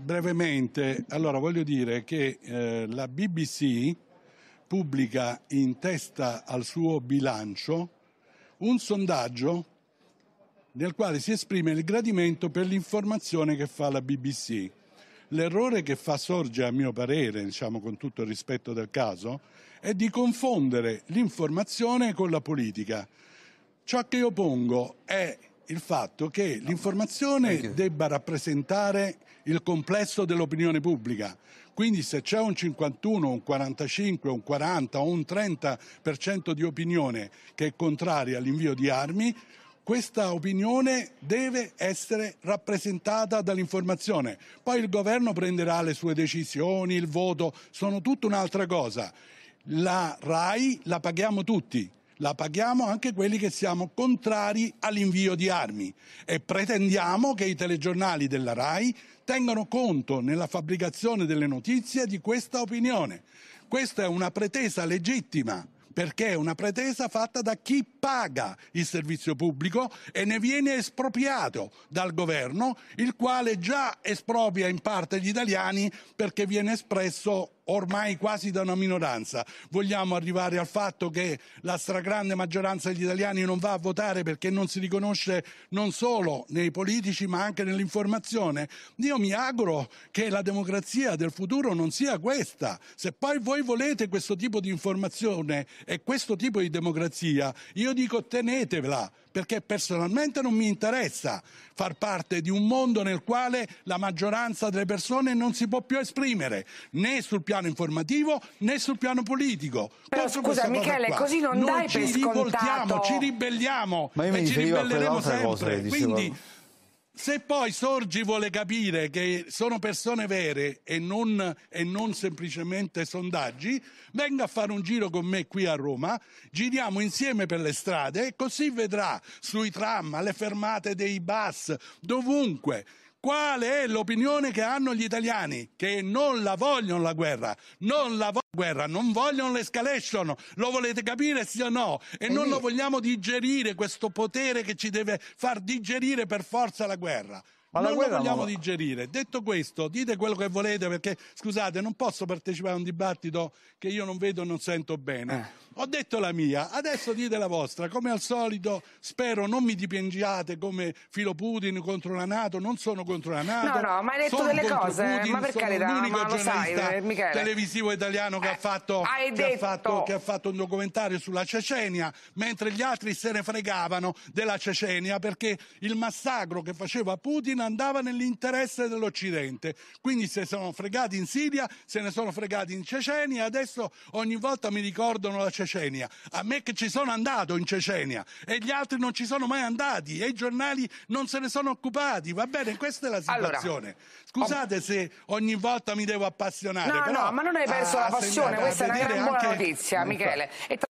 brevemente, allora voglio dire che eh, la BBC pubblica in testa al suo bilancio un sondaggio nel quale si esprime il gradimento per l'informazione che fa la BBC. L'errore che fa sorge, a mio parere, diciamo con tutto il rispetto del caso, è di confondere l'informazione con la politica. Ciò che io pongo è il fatto che l'informazione debba rappresentare il complesso dell'opinione pubblica. Quindi se c'è un 51, un 45, un 40 o un 30% di opinione che è contraria all'invio di armi, questa opinione deve essere rappresentata dall'informazione. Poi il governo prenderà le sue decisioni, il voto, sono tutta un'altra cosa. La RAI la paghiamo tutti, la paghiamo anche quelli che siamo contrari all'invio di armi e pretendiamo che i telegiornali della RAI tengano conto nella fabbricazione delle notizie di questa opinione. Questa è una pretesa legittima perché è una pretesa fatta da chi paga il servizio pubblico e ne viene espropriato dal governo, il quale già espropria in parte gli italiani perché viene espresso ormai quasi da una minoranza. Vogliamo arrivare al fatto che la stragrande maggioranza degli italiani non va a votare perché non si riconosce non solo nei politici ma anche nell'informazione. Io mi auguro che la democrazia del futuro non sia questa. Se poi voi volete questo tipo di informazione e questo tipo di democrazia, io dico tenetevela perché personalmente non mi interessa far parte di un mondo nel quale la maggioranza delle persone non si può più esprimere né sul piano piano informativo né sul piano politico. Però scusa Michele, così non Noi dai ci per rivoltiamo, ci ribelliamo Ma e ci ribelleremo sempre. Cose, Quindi se poi Sorgi vuole capire che sono persone vere e non, e non, semplicemente sondaggi, venga a fare un giro con me qui a Roma, giriamo insieme per le strade, così vedrà sui tram, alle fermate dei bus, dovunque Qual è l'opinione che hanno gli italiani? Che non la vogliono la guerra, non la vogliono la guerra, non vogliono l'escalation. Lo volete capire sì o no? E, e non lì. lo vogliamo digerire questo potere che ci deve far digerire per forza la guerra. Ma non lo vogliamo non... digerire. Detto questo, dite quello che volete perché, scusate, non posso partecipare a un dibattito che io non vedo e non sento bene. Eh. Ho detto la mia, adesso dite la vostra. Come al solito, spero non mi dipingiate come filo Putin contro la Nato. Non sono contro la Nato. No, no, ma hai detto delle cose. Putin, ma per carità, l'unico ma lo sai, eh, televisivo italiano che, eh, ha fatto, che, ha fatto, che ha fatto un documentario sulla Cecenia, mentre gli altri se ne fregavano della Cecenia perché il massacro che faceva Putin andava nell'interesse dell'Occidente. Quindi se sono fregati in Siria, se ne sono fregati in Cecenia, adesso ogni volta mi ricordano la Cecenia. A me che ci sono andato in Cecenia e gli altri non ci sono mai andati e i giornali non se ne sono occupati. Va bene, questa è la situazione. Allora, Scusate oh, se ogni volta mi devo appassionare. No, però, no, ma non hai perso ah, la passione, questa eh, è una gran buona notizia, Michele.